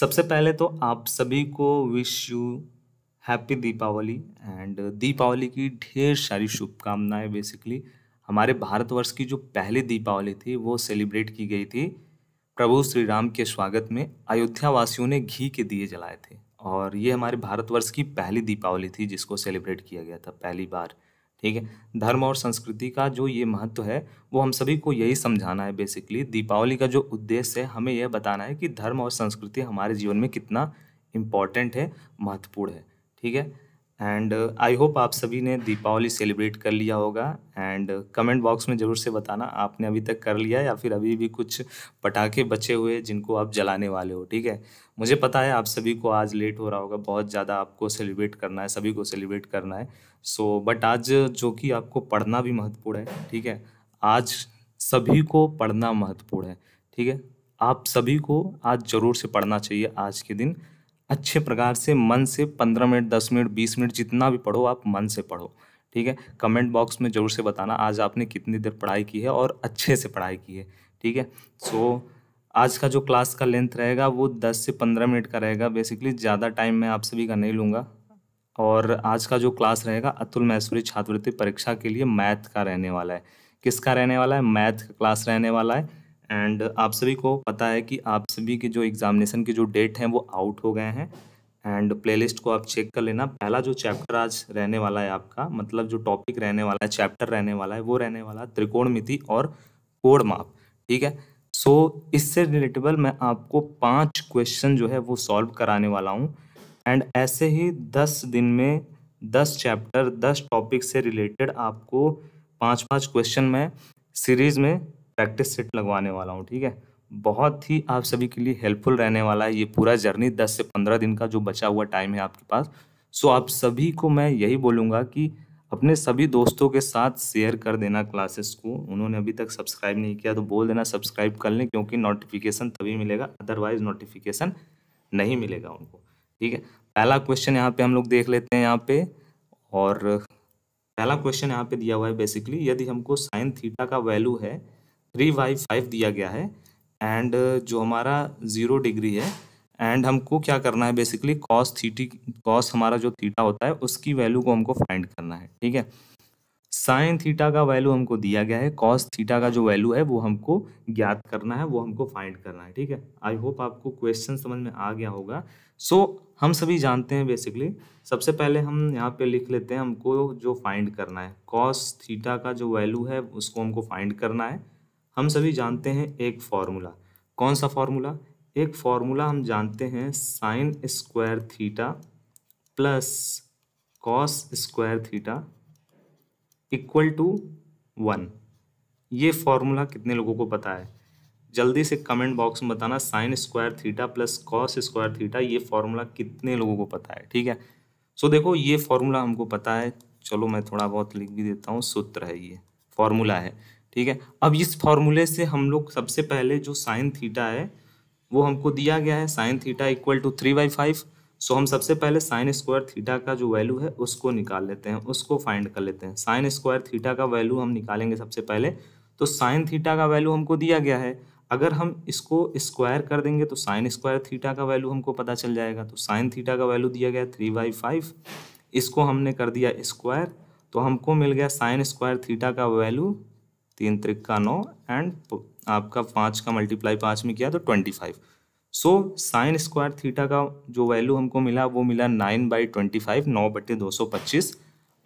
सबसे पहले तो आप सभी को wish you happy Deepawali and Deepawali की ढेर सारी शुभकामनाएं बेसिकली हमारे भारतवर्ष की जो पहली दीपावली थी वो सेलिब्रेट की गई थी प्रभु श्री राम के स्वागत में अयोध्या वासियों ने घी के दिए जलाए थे और ये हमारे भारतवर्ष की पहली दीपावली थी जिसको सेलिब्रेट किया गया था पहली बार ठीक है धर्म और संस्कृति का जो ये महत्व है वो हम सभी को यही समझाना है बेसिकली दीपावली का जो उद्देश्य है हमें यह बताना है कि धर्म और संस्कृति हमारे जीवन में कितना इम्पॉर्टेंट है महत्वपूर्ण है ठीक है एंड आई होप आप सभी ने दीपावली सेलिब्रेट कर लिया होगा एंड कमेंट बॉक्स में ज़रूर से बताना आपने अभी तक कर लिया या फिर अभी भी कुछ पटाखे बचे हुए जिनको आप जलाने वाले हो ठीक है मुझे पता है आप सभी को आज लेट हो रहा होगा बहुत ज़्यादा आपको सेलिब्रेट करना है सभी को सेलिब्रेट करना है सो बट आज जो कि आपको पढ़ना भी महत्वपूर्ण है ठीक है आज सभी को पढ़ना महत्वपूर्ण है ठीक है आप सभी को आज ज़रूर से पढ़ना चाहिए आज के दिन अच्छे प्रकार से मन से पंद्रह मिनट दस मिनट बीस मिनट जितना भी पढ़ो आप मन से पढ़ो ठीक है कमेंट बॉक्स में ज़रूर से बताना आज आपने कितनी देर पढ़ाई की है और अच्छे से पढ़ाई की है ठीक है सो so, आज का जो क्लास का लेंथ रहेगा वो दस से पंद्रह मिनट का रहेगा बेसिकली ज़्यादा टाइम मैं आप सभी का नहीं लूँगा और आज का जो क्लास रहेगा अतुल मैसूरी छात्रवृत्ति परीक्षा के लिए मैथ का रहने वाला है किसका रहने वाला है मैथ का क्लास रहने वाला है एंड आप सभी को पता है कि आप सभी के जो एग्जामिनेशन की जो डेट हैं वो आउट हो गए हैं एंड प्लेलिस्ट को आप चेक कर लेना पहला जो चैप्टर आज रहने वाला है आपका मतलब जो टॉपिक रहने वाला है चैप्टर रहने वाला है वो रहने वाला है मिति और कोड माप ठीक है सो so, इससे रिलेटेबल मैं आपको पांच क्वेश्चन जो है वो सॉल्व कराने वाला हूँ एंड ऐसे ही दस दिन में दस चैप्टर दस टॉपिक से रिलेटेड आपको पाँच पाँच क्वेश्चन में सीरीज़ में प्रैक्टिस सेट लगवाने वाला हूँ ठीक है बहुत ही आप सभी के लिए हेल्पफुल रहने वाला है ये पूरा जर्नी दस से पंद्रह दिन का जो बचा हुआ टाइम है आपके पास सो आप सभी को मैं यही बोलूँगा कि अपने सभी दोस्तों के साथ शेयर कर देना क्लासेस को उन्होंने अभी तक सब्सक्राइब नहीं किया तो बोल देना सब्सक्राइब कर लें क्योंकि नोटिफिकेशन तभी मिलेगा अदरवाइज नोटिफिकेशन नहीं मिलेगा उनको ठीक है पहला क्वेश्चन यहाँ पे हम लोग देख लेते हैं यहाँ पे और पहला क्वेश्चन यहाँ पे दिया हुआ है बेसिकली यदि हमको साइन थीटा का वैल्यू है थ्री बाई फाइव दिया गया है एंड जो हमारा ज़ीरो डिग्री है एंड हमको क्या करना है बेसिकली कॉस थीटी कॉस हमारा जो थीटा होता है उसकी वैल्यू को हमको फाइंड करना है ठीक है साइन थीटा का वैल्यू हमको दिया गया है कॉस थीटा का जो वैल्यू है वो हमको ज्ञात करना है वो हमको फाइंड करना है ठीक है आई होप आपको क्वेश्चन समझ में आ गया होगा सो so, हम सभी जानते हैं बेसिकली सबसे पहले हम यहाँ पे लिख लेते हैं हमको जो फाइंड करना है कॉस थीटा का जो वैल्यू है उसको हमको फाइंड करना है हम सभी जानते हैं एक फार्मूला कौन सा फॉर्मूला एक फॉर्मूला हम जानते हैं sine square theta plus cos square theta equal to one ये फॉर्मूला कितने लोगों को पता है जल्दी से कमेंट बॉक्स में बताना sine square theta plus cos square theta ये फॉर्मूला कितने लोगों को पता है ठीक है सो so, देखो ये फॉर्मूला हमको पता है चलो मैं थोड़ा बहुत लिख भी देता हूँ सूत्र है ये फॉर्मूला है ठीक है अब इस फॉर्मूले से हम लोग सबसे पहले जो साइन थीटा है वो हमको दिया गया है sine theta equal to three by five so हम सबसे पहले साइन स्क्वायर थीटा का जो वैल्यू है उसको निकाल लेते हैं उसको फाइंड कर लेते हैं साइन स्क्वायर थीटा का वैल्यू हम निकालेंगे सबसे पहले तो साइन थीटा का वैल्यू हमको दिया गया है अगर हम इसको स्क्वायर कर देंगे तो साइन स्क्वायर थीटा का वैल्यू हमको पता चल जाएगा तो साइन थीटा का वैल्यू दिया गया थ्री बाई फाइव इसको हमने कर दिया स्क्वायर तो हमको मिल गया साइन स्क्वायर थीटा का वैल्यू तीन त्रिक का नौ एंड आपका पाँच का मल्टीप्लाई पाँच में किया तो twenty five so sine square theta का जो वैल्यू हमको मिला वो मिला नाइन बाई ट्वेंटी फाइव नौ बटे दो सौ पच्चीस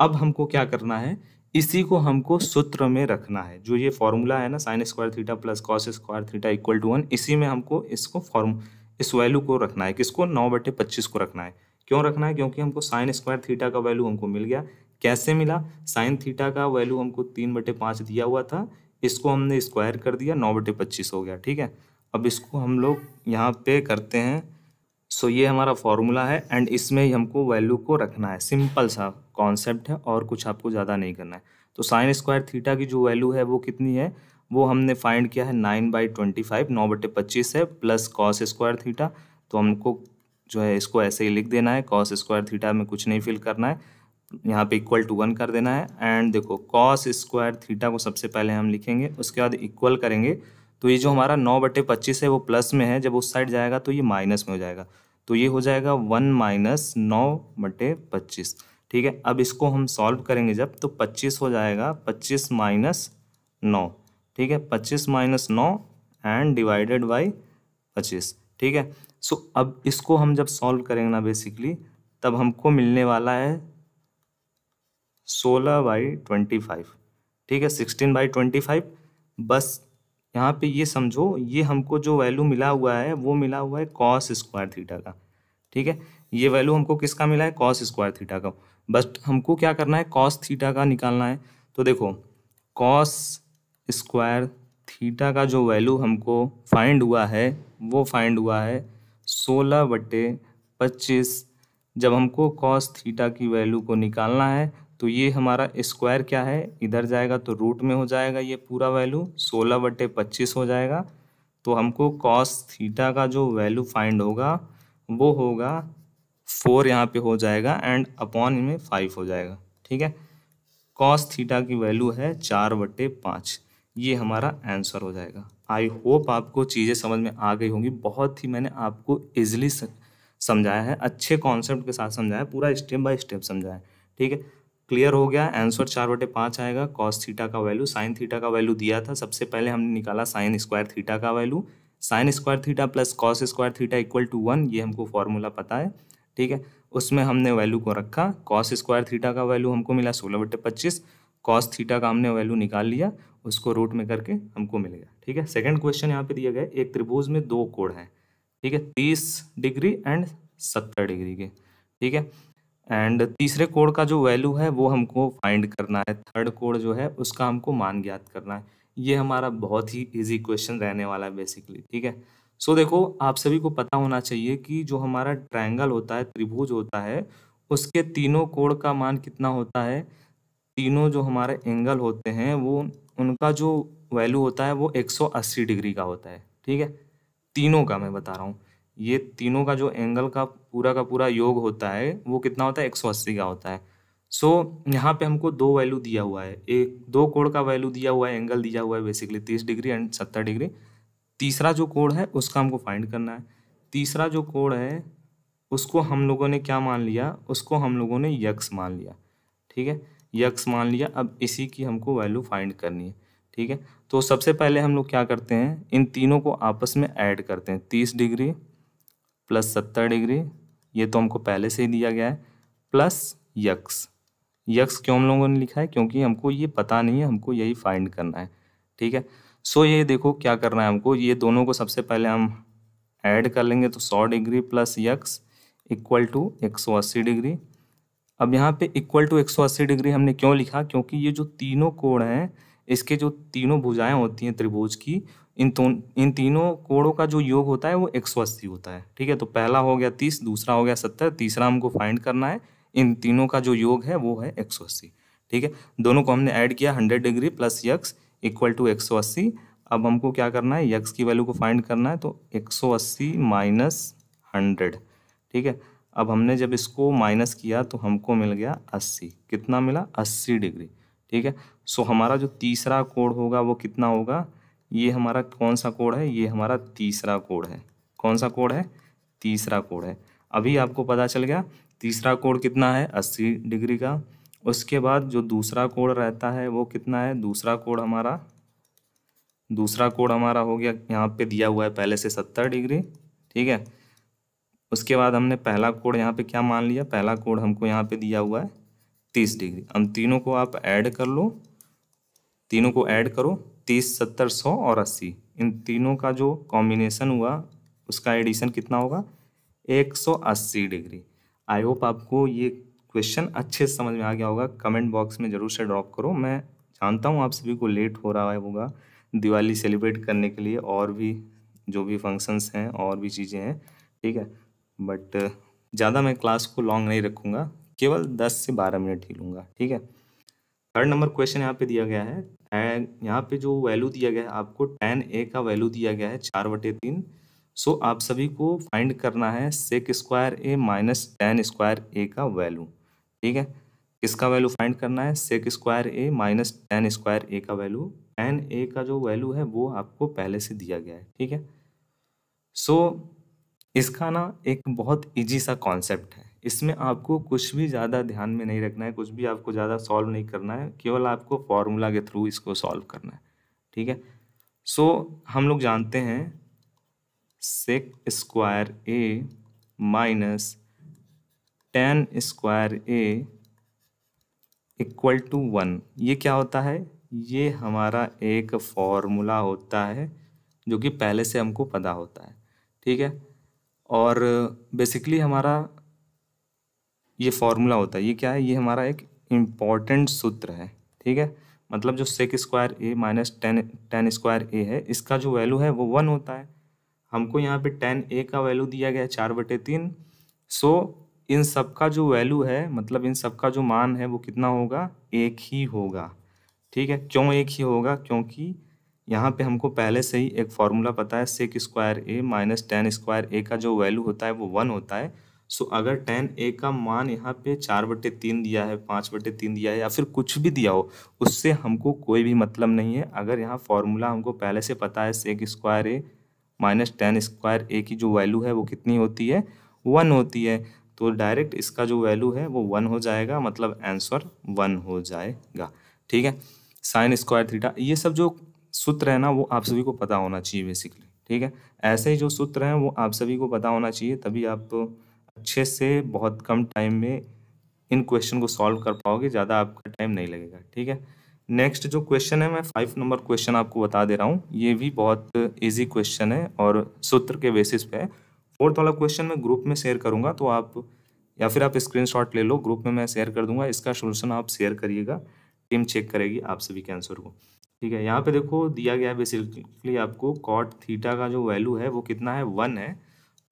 अब हमको क्या करना है इसी को हमको सूत्र में रखना है जो ये फॉर्मूला है ना sine square theta plus cos square theta equal to one इसी में हमको इसको फॉर्म इस वैल्यू को रखना है किसको नौ बटे पच्चीस को रखना है क्यों रखना है क्योंकि हमको साइन स्क्वायर थीटा का वैल्यू हमको मिल गया कैसे मिला साइन थीटा का वैल्यू हमको तीन बटे पाँच दिया हुआ था इसको हमने स्क्वायर कर दिया नौ बटे पच्चीस हो गया ठीक है अब इसको हम लोग यहाँ पे करते हैं सो ये हमारा फॉर्मूला है एंड इसमें हमको वैल्यू को रखना है सिंपल सा कॉन्सेप्ट है और कुछ आपको ज़्यादा नहीं करना है तो साइन स्क्वायर थीटा की जो वैल्यू है वो कितनी है वो हमने फाइंड किया है नाइन बाई ट्वेंटी फाइव नौ बटे पच्चीस है प्लस कॉस स्क्वायर थीटा तो हमको जो है इसको ऐसे ही लिख देना है कॉस स्क्वायर थीटा में कुछ नहीं फिल करना है यहाँ पे इक्वल टू वन कर देना है एंड देखो कॉस स्क्वायर थीटा को सबसे पहले हम लिखेंगे उसके बाद इक्वल करेंगे तो ये जो हमारा नौ बटे पच्चीस है वो प्लस में है जब उस साइड जाएगा तो ये माइनस में हो जाएगा तो ये हो जाएगा वन माइनस नौ बटे पच्चीस ठीक है अब इसको हम सॉल्व करेंगे जब तो पच्चीस हो जाएगा पच्चीस माइनस नौ ठीक है पच्चीस माइनस नौ एंड डिवाइडेड बाई पच्चीस ठीक है सो अब इसको हम जब सॉल्व करेंगे ना बेसिकली तब हमको मिलने वाला है सोलह बाई ट्वेंटी फाइव ठीक है सिक्सटीन बाई ट्वेंटी फाइव बस यहाँ पे ये समझो ये हमको जो वैल्यू मिला हुआ है वो मिला हुआ है कॉस स्क्वायर थीटा का ठीक है ये वैल्यू हमको किसका मिला है कॉस स्क्वायर थीटा का बस हमको क्या करना है कॉस थीटा का निकालना है तो देखो कॉस स्क्वायर थीटा का जो वैल्यू हमको फाइंड हुआ है वो फाइंड हुआ है सोलह बटे पच्चीस जब हमको कॉस थीटा की वैल्यू को निकालना है तो ये हमारा स्क्वायर क्या है इधर जाएगा तो रूट में हो जाएगा ये पूरा वैल्यू सोलह बटे पच्चीस हो जाएगा तो हमको कॉस थीटा का जो वैल्यू फाइंड होगा वो होगा फोर यहाँ पे हो जाएगा एंड अपॉन में फाइव हो जाएगा ठीक है कॉस थीटा की वैल्यू है चार बटे पाँच ये हमारा आंसर हो जाएगा आई होप आपको चीज़ें समझ में आ गई होंगी बहुत ही मैंने आपको ईजिली समझाया है अच्छे कॉन्सेप्ट के साथ समझाया पूरा स्टेप बाय स्टेप समझाया ठीक है क्लियर हो गया आंसर चार बटे पाँच आएगा कॉस थीटा का वैल्यू साइन थीटा का वैल्यू दिया था सबसे पहले हमने निकाला साइन स्क्वायर थीटा का value sine square theta plus cos square theta equal to one ये हमको फॉर्मूला पता है ठीक है उसमें हमने वैल्यू को रखा कॉस स्क्वायर थीटा का वैल्यू हमको मिला सोलह बटे पच्चीस कॉस थीटा का हमने वैल्यू निकाल लिया उसको रूट में करके हमको मिल गया ठीक है सेकेंड क्वेश्चन यहाँ पे दिया गया एक त्रिभुज में दो कोण हैं ठीक है तीस डिग्री एंड सत्तर डिग्री के ठीक है एंड तीसरे कोड का जो वैल्यू है वो हमको फाइंड करना है थर्ड कोड जो है उसका हमको मान ज्ञात करना है ये हमारा बहुत ही इजी क्वेश्चन रहने वाला है बेसिकली ठीक है सो so, देखो आप सभी को पता होना चाहिए कि जो हमारा ट्रायंगल होता है त्रिभुज होता है उसके तीनों कोण का मान कितना होता है तीनों जो हमारे एंगल होते हैं वो उनका जो वैल्यू होता है वो 180 डिग्री का होता है ठीक है तीनों का मैं बता रहा हूँ ये तीनों का जो एंगल का पूरा का पूरा योग होता है वो कितना होता है एक सौ अस्सी का होता है सो so, यहाँ पे हमको दो वैल्यू दिया हुआ है एक दो कोण का वैल्यू दिया हुआ है एंगल दिया हुआ है बेसिकली तीस डिग्री एंड सत्तर डिग्री तीसरा जो कोण है उसका हमको फाइंड करना है तीसरा जो कोण है उसको हम लोगों ने क्या मान लिया उसको हम लोगों ने यक्स मान लिया ठीक है यक्स मान लिया अब इसी की हमको वैल्यू फाइंड करनी है ठीक है तो सबसे पहले हम लोग क्या करते हैं इन तीनों को आपस में ऐड करते हैं तीस डिग्री प्लस सत्तर डिग्री ये तो हमको पहले से ही दिया गया है प्लस यक्स यक्स क्यों हम लोगों ने लिखा है क्योंकि हमको ये पता नहीं है हमको यही फाइंड करना है ठीक है सो ये देखो क्या करना है हमको ये दोनों को सबसे पहले हम ऐड कर लेंगे तो सौ degree plus x equal to एक सौ अस्सी डिग्री अब यहाँ पे इक्वल टू एक सौ अस्सी डिग्री हमने क्यों लिखा क्योंकि ये जो तीनों कोण हैं इसके जो तीनों भुजाएं होती हैं त्रिभुज की इन तो इन तीनों कोड़ों का जो योग होता है वो एक होता है ठीक है तो पहला हो गया तीस दूसरा हो गया सत्तर तीसरा हमको फाइंड करना है इन तीनों का जो योग है वो है एक ठीक है दोनों को हमने ऐड किया hundred degree plus x equal to एक अब हमको क्या करना है यक्स की वैल्यू को फाइंड करना है तो एक माइनस हंड्रेड ठीक है अब हमने जब इसको माइनस किया तो हमको मिल गया अस्सी कितना मिला अस्सी डिग्री ठीक है सो हमारा जो तीसरा कोड होगा वो कितना होगा ये हमारा कौन सा कोड है ये हमारा तीसरा कोड है कौन सा कोड है तीसरा कोड है अभी आपको पता चल गया तीसरा कोड कितना है अस्सी डिग्री का उसके बाद जो दूसरा कोड रहता है वो कितना है दूसरा कोड हमारा दूसरा कोड हमारा हो गया यहाँ पे दिया हुआ है पहले से सत्तर डिग्री ठीक है उसके बाद हमने पहला कोड यहाँ पे क्या मान लिया पहला कोड हमको यहाँ पे दिया हुआ है तीस डिग्री हम तीनों को आप ऐड कर लो तीनों को ऐड करो तीस सत्तर सौ और अस्सी इन तीनों का जो कॉम्बिनेशन हुआ उसका एडिशन कितना होगा एक सौ अस्सी डिग्री आई होप आपको ये क्वेश्चन अच्छे से समझ में आ गया होगा कमेंट बॉक्स में ज़रूर से ड्रॉप करो मैं जानता हूँ आप सभी को लेट हो रहा होगा दिवाली सेलिब्रेट करने के लिए और भी जो भी फंक्शंस हैं और भी चीज़ें हैं ठीक है बट ज़्यादा मैं क्लास को लॉन्ग नहीं रखूँगा केवल दस से बारह मिनट ही लूँगा ठीक है थर्ड नंबर क्वेश्चन यहाँ पे दिया गया है एंड यहाँ पे जो वैल्यू दिया गया है आपको टेन ए का वैल्यू दिया गया है चार बटे तीन सो आप सभी को फाइंड करना है sec square A minus tan square A का वैल्यू ठीक है किसका वैल्यू फाइंड करना है sec square A minus tan square A का वैल्यू टेन ए का जो वैल्यू है वो आपको पहले से दिया गया है ठीक है सो so, इसका ना एक बहुत इजी सा कॉन्सेप्ट है इसमें आपको कुछ भी ज़्यादा ध्यान में नहीं रखना है कुछ भी आपको ज़्यादा सॉल्व नहीं करना है केवल आपको फॉर्मूला के थ्रू इसको सॉल्व करना है ठीक है सो हम लोग जानते हैं sec square A minus tan square A equal to one ये क्या होता है ये हमारा एक फॉर्मूला होता है जो कि पहले से हमको पता होता है ठीक है और बेसिकली हमारा ये फॉर्मूला होता है ये क्या है ये हमारा एक इम्पॉर्टेंट सूत्र है ठीक है मतलब जो sec square A minus tan tan square A है इसका जो वैल्यू है वो वन होता है हमको यहाँ पे टेन ए का वैल्यू दिया गया है चार बटे तीन सो इन सब का जो वैल्यू है मतलब इन सब का जो मान है वो कितना होगा एक ही होगा ठीक है क्यों एक ही होगा क्योंकि यहाँ पे हमको पहले से ही एक फॉर्मूला पता है sec square A minus tan square A का जो वैल्यू होता है वो वन होता है सो अगर टेन ए का मान यहाँ पे चार बटे तीन दिया है पाँच बटे तीन दिया है या फिर कुछ भी दिया हो उससे हमको कोई भी मतलब नहीं है अगर यहाँ फॉर्मूला हमको पहले से पता है sec square A minus tan square A की जो वैल्यू है वो कितनी होती है वन होती है तो डायरेक्ट इसका जो वैल्यू है वो वन हो जाएगा मतलब आंसर वन हो जाएगा ठीक है साइन स्क्वायर थीटा ये सब जो सूत्र है ना वो आप सभी को पता होना चाहिए बेसिकली ठीक है ऐसे ही जो सूत्र हैं वो आप सभी को पता होना चाहिए तभी आप तो अच्छे से बहुत कम टाइम में इन क्वेश्चन को सॉल्व कर पाओगे ज़्यादा आपका टाइम नहीं लगेगा ठीक है नेक्स्ट जो क्वेश्चन है मैं फाइव नंबर क्वेश्चन आपको बता दे रहा हूँ ये भी बहुत इजी क्वेश्चन है और सूत्र के बेसिस पे है फोर्थ वाला क्वेश्चन मैं ग्रुप में शेयर करूँगा तो आप या फिर आप स्क्रीनशॉट ले लो ग्रुप में मैं शेयर कर दूंगा इसका सोल्यूशन आप शेयर करिएगा टीम चेक करेगी आप सभी के आंसर को ठीक है यहाँ पे देखो दिया गया बेसिकली आपको कॉट थीटा का जो वैल्यू है वो कितना है वन है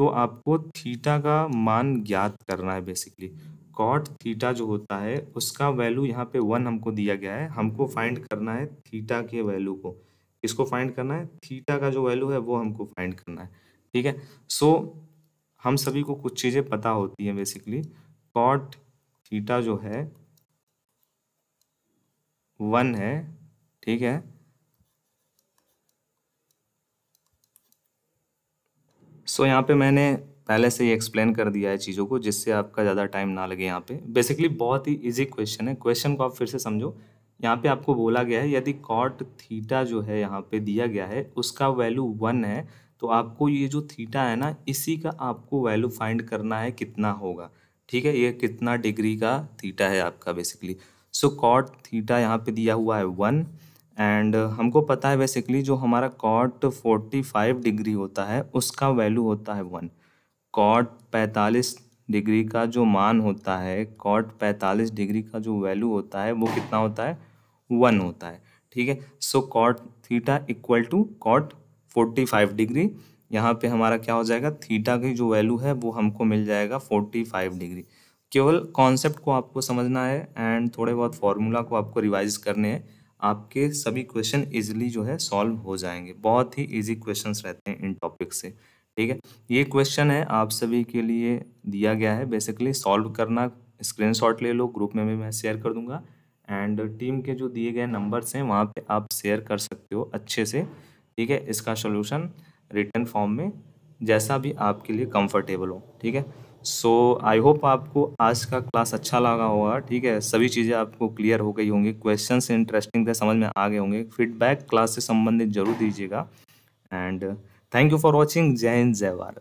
तो आपको थीटा का मान ज्ञात करना है बेसिकली कॉट थीटा जो होता है उसका वैल्यू यहाँ पे वन हमको दिया गया है हमको फाइंड करना है थीटा के वैल्यू को किसको फाइंड करना है थीटा का जो वैल्यू है वो हमको फाइंड करना है ठीक है सो so, हम सभी को कुछ चीज़ें पता होती हैं बेसिकली कॉट थीटा जो है वन है ठीक है सो यहाँ पे मैंने पहले से ही एक्सप्लेन कर दिया है चीज़ों को जिससे आपका ज़्यादा टाइम ना लगे यहाँ पे बेसिकली बहुत ही इजी क्वेश्चन है क्वेश्चन को आप फिर से समझो यहाँ पे आपको बोला गया है यदि कॉट थीटा जो है यहाँ पे दिया गया है उसका वैल्यू वन है तो आपको ये जो थीटा है ना इसी का आपको वैल्यू फाइंड करना है कितना होगा ठीक है ये कितना डिग्री का थीटा है आपका बेसिकली सो कॉट थीटा यहाँ पे दिया हुआ है वन एंड uh, हमको पता है बेसिकली जो हमारा कॉट 45 डिग्री होता है उसका वैल्यू होता है वन कॉट 45 डिग्री का जो मान होता है कॉट 45 डिग्री का जो वैल्यू होता है वो कितना होता है वन होता है ठीक है so cot theta equal to cot 45 degree यहाँ पे हमारा क्या हो जाएगा थीटा की जो वैल्यू है वो हमको मिल जाएगा 45 डिग्री केवल कॉन्सेप्ट को आपको समझना है एंड थोड़े बहुत फार्मूला को आपको रिवाइज करने हैं आपके सभी क्वेश्चन इजीली जो है सॉल्व हो जाएंगे बहुत ही इजी क्वेश्चंस रहते हैं इन टॉपिक से ठीक है ये क्वेश्चन है आप सभी के लिए दिया गया है बेसिकली सॉल्व करना स्क्रीनशॉट ले लो ग्रुप में भी मैं शेयर कर दूंगा एंड टीम के जो दिए गए नंबर्स हैं वहाँ पर आप शेयर कर सकते हो अच्छे से ठीक है इसका सोल्यूशन रिटर्न फॉर्म में जैसा भी आपके लिए कंफर्टेबल हो ठीक है सो आई होप आपको आज का क्लास अच्छा लगा होगा ठीक है सभी चीज़ें आपको क्लियर हो गई होंगी क्वेश्चन इंटरेस्टिंग थे समझ में आ गए होंगे फीडबैक क्लास से संबंधित जरूर दीजिएगा and thank you for watching जय हिंद जय भारत